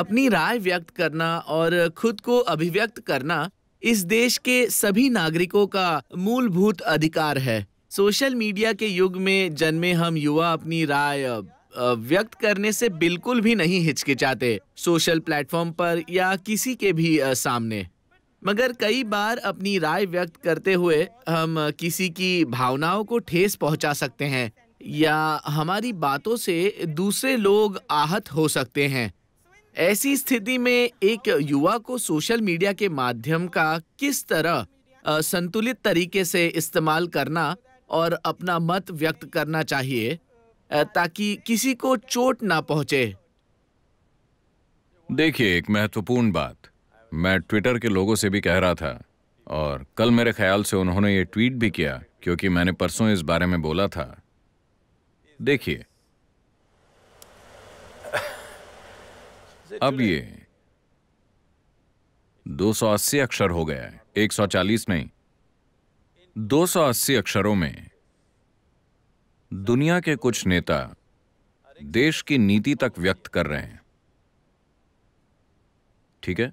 अपनी राय व्यक्त करना और खुद को अभिव्यक्त करना इस देश के सभी नागरिकों का मूलभूत अधिकार है सोशल मीडिया के युग में जन्मे हम युवा अपनी राय व्यक्त करने से बिल्कुल भी नहीं हिचकिचाते सोशल प्लेटफॉर्म पर या किसी के भी सामने मगर कई बार अपनी राय व्यक्त करते हुए हम किसी की भावनाओं को ठेस पहुंचा सकते हैं या हमारी बातों से दूसरे लोग आहत हो सकते हैं ऐसी स्थिति में एक युवा को सोशल मीडिया के माध्यम का किस तरह संतुलित तरीके से इस्तेमाल करना और अपना मत व्यक्त करना चाहिए ताकि किसी को चोट ना पहुंचे देखिए एक महत्वपूर्ण बात मैं ट्विटर के लोगों से भी कह रहा था और कल मेरे ख्याल से उन्होंने ये ट्वीट भी किया क्योंकि मैंने परसों इस बारे में बोला था देखिए अब ये 280 अक्षर हो गया है 140 नहीं 280 अक्षरों में दुनिया के कुछ नेता देश की नीति तक व्यक्त कर रहे हैं ठीक है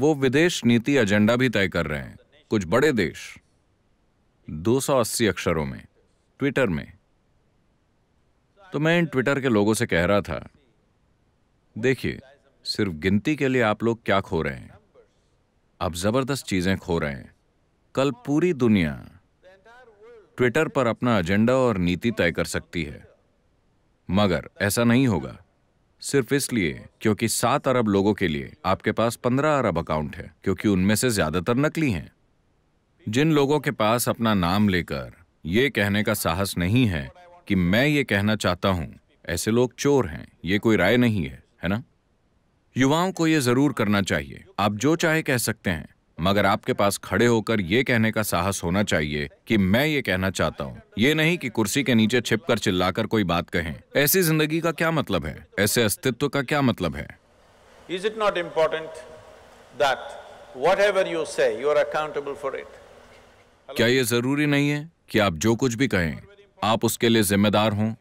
वो विदेश नीति एजेंडा भी तय कर रहे हैं कुछ बड़े देश 280 अक्षरों में ट्विटर में तो मैं इन ट्विटर के लोगों से कह रहा था देखिए सिर्फ गिनती के लिए आप लोग क्या खो रहे हैं आप जबरदस्त चीजें खो रहे हैं कल पूरी दुनिया ट्विटर पर अपना एजेंडा और नीति तय कर सकती है मगर ऐसा नहीं होगा सिर्फ इसलिए क्योंकि सात अरब लोगों के लिए आपके पास पंद्रह अरब अकाउंट है क्योंकि उनमें से ज्यादातर नकली हैं जिन लोगों के पास अपना नाम लेकर ये कहने का साहस नहीं है कि मैं ये कहना चाहता हूं ऐसे लोग चोर हैं ये कोई राय नहीं है है ना युवाओं को यह जरूर करना चाहिए आप जो चाहे कह सकते हैं मगर आपके पास खड़े होकर यह कहने का साहस होना चाहिए कि मैं ये कहना चाहता हूँ ये नहीं कि कुर्सी के नीचे छिपकर चिल्लाकर कोई बात कहें ऐसी जिंदगी का क्या मतलब है ऐसे अस्तित्व का क्या मतलब है is it not important that whatever you say you are accountable for it क्या ये जरूरी नहीं है कि आप जो कुछ भी कहें आप उसके लिए जिम्मेदार हों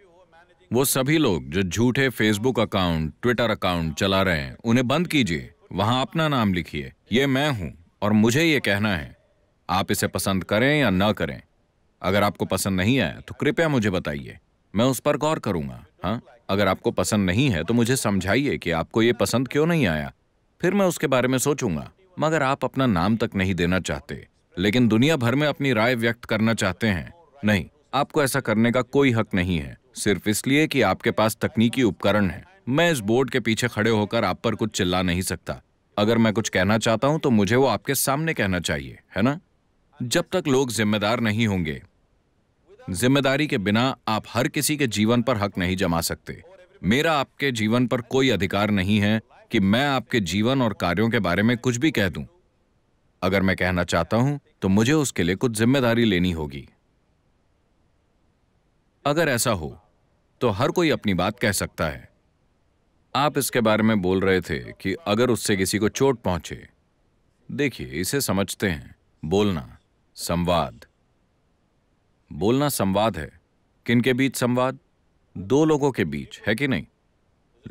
वो सभी लोग जो झूठे फेसबुक अकाउंट ट्विटर अकाउंट चला रहे हैं उन्हें बंद कीजिए वहां अपना नाम लिखिए ये मैं हूं और मुझे ये कहना है आप इसे पसंद करें या ना करें अगर आपको पसंद नहीं आया तो कृपया मुझे बताइए मैं उस पर गौर करूंगा हाँ अगर आपको पसंद नहीं है तो मुझे समझाइए कि आपको ये पसंद क्यों नहीं आया फिर मैं उसके बारे में सोचूंगा मगर आप अपना नाम तक नहीं देना चाहते लेकिन दुनिया भर में अपनी राय व्यक्त करना चाहते हैं नहीं आपको ऐसा करने का कोई हक नहीं है सिर्फ इसलिए कि आपके पास तकनीकी उपकरण है मैं इस बोर्ड के पीछे खड़े होकर आप पर कुछ चिल्ला नहीं सकता अगर मैं कुछ कहना चाहता हूं तो मुझे वो आपके सामने कहना चाहिए है ना जब तक लोग जिम्मेदार नहीं होंगे जिम्मेदारी के बिना आप हर किसी के जीवन पर हक नहीं जमा सकते मेरा आपके जीवन पर कोई अधिकार नहीं है कि मैं आपके जीवन और कार्यों के बारे में कुछ भी कह दूं अगर मैं कहना चाहता हूं तो मुझे उसके लिए कुछ जिम्मेदारी लेनी होगी अगर ऐसा हो तो हर कोई अपनी बात कह सकता है आप इसके बारे में बोल रहे थे कि अगर उससे किसी को चोट पहुंचे देखिए इसे समझते हैं बोलना संवाद बोलना संवाद है किन के बीच संवाद दो लोगों के बीच है कि नहीं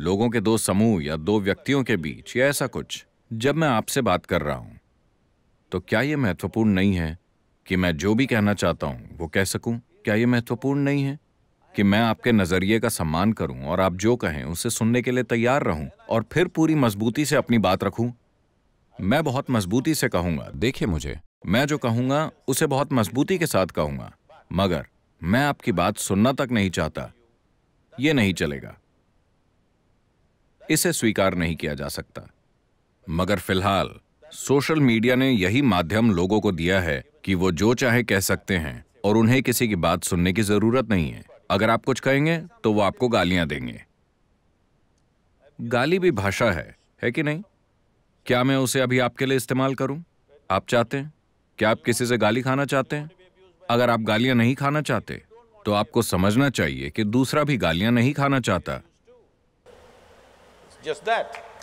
लोगों के दो समूह या दो व्यक्तियों के बीच या ऐसा कुछ जब मैं आपसे बात कर रहा हूं तो क्या यह महत्वपूर्ण नहीं है कि मैं जो भी कहना चाहता हूं वो कह सकूं क्या यह महत्वपूर्ण नहीं है कि मैं आपके नज़रिए का सम्मान करूं और आप जो कहें उसे सुनने के लिए तैयार रहूं और फिर पूरी मजबूती से अपनी बात रखूं? मैं बहुत मजबूती से कहूंगा देखिए मुझे मैं जो कहूंगा उसे बहुत मजबूती के साथ कहूंगा मगर मैं आपकी बात सुनना तक नहीं चाहता ये नहीं चलेगा इसे स्वीकार नहीं किया जा सकता मगर फिलहाल सोशल मीडिया ने यही माध्यम लोगों को दिया है कि वो जो चाहे कह सकते हैं और उन्हें किसी की बात सुनने की जरूरत नहीं है अगर आप कुछ कहेंगे तो वो आपको गालियां देंगे गाली भी भाषा है है कि नहीं क्या मैं उसे अभी आपके लिए इस्तेमाल करूं? आप चाहते हैं क्या आप किसी से गाली खाना चाहते हैं अगर आप गालियां नहीं खाना चाहते तो आपको समझना चाहिए कि दूसरा भी गालियां नहीं खाना चाहता Just that.